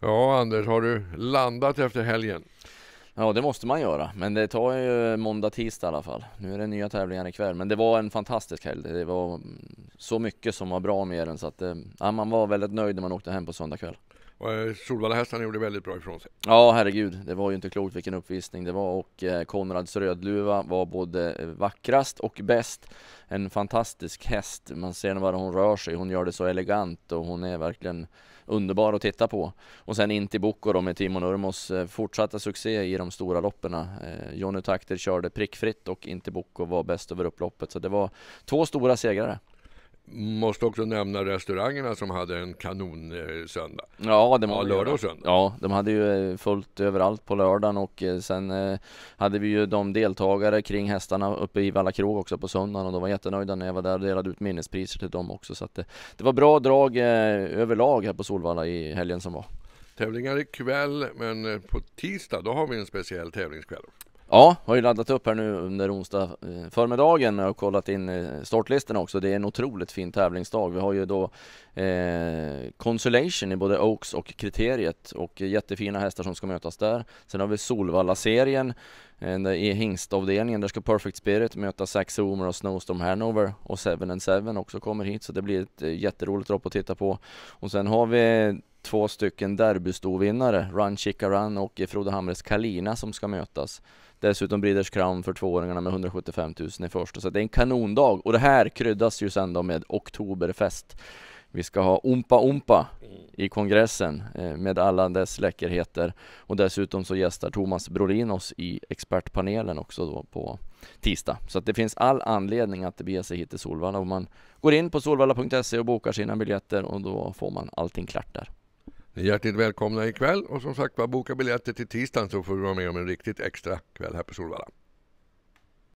Ja, Anders, har du landat efter helgen? Ja, det måste man göra, men det tar ju måndag, tisdag i alla fall. Nu är det nya tävlingar ikväll, men det var en fantastisk helg. Det var så mycket som var bra med den så att eh, ja, man var väldigt nöjd när man åkte hem på söndag kväll. Eh, Solvallahästarna gjorde väldigt bra ifrån sig. Ja, herregud. Det var ju inte klokt vilken uppvisning det var och eh, Konrads Rödluva var både eh, vackrast och bäst. En fantastisk häst. Man ser bara hon rör sig. Hon gör det så elegant och hon är verkligen underbar att titta på. Och sen in till Boko då med Timon Urmos fortsatta succé i de stora lopperna. Jonny Takter körde prickfritt och Inti Boko var bäst över upploppet. Så det var två stora segrare. Måste också nämna restaurangerna som hade en kanon eh, söndag. Ja, det ja, lördag och söndag. Ja, de hade ju eh, fullt överallt på lördagen och eh, sen hade vi ju de deltagare kring hästarna uppe i Valla krog också på söndagen och de var jättenöjda när jag var där och delade ut minnespriser till dem också. Så att det, det var bra drag överlag här på Solvalla i helgen som var tävlingar ikväll men på tisdag då har vi en speciell tävlingskväll. Ja, har ju laddat upp här nu under onsdag eh, förmiddagen och kollat in eh, startlistorna också. Det är en otroligt fin tävlingsdag. Vi har ju då eh, Consolation i både Oaks och Kriteriet och jättefina hästar som ska mötas där. Sen har vi Solvalla-serien eh, i hingstavdelningen. Där ska Perfect Spirit möta Sax Omer och Snowstorm Hanover och Seven and Seven också kommer hit. Så det blir ett eh, jätteroligt dropp att titta på. Och sen har vi två stycken derbystorvinnare, Run Chica Run och Frode Hamres Kalina som ska mötas. Dessutom Breeders Crown för tvååringarna med 175 000 i första, så det är en kanondag. Och det här kryddas ju sen då med Oktoberfest. Vi ska ha Ompa Ompa i kongressen eh, med alla dess läckerheter och dessutom så gästar Thomas Brolin oss i expertpanelen också då på tisdag. Så att det finns all anledning att bege sig hit till Solvalla om man går in på solvalla.se och bokar sina biljetter och då får man allting klart där. Hjärtligt välkomna ikväll och som sagt var boka biljetter till tisdagen så får du vara med om en riktigt extra kväll här på Solvalla.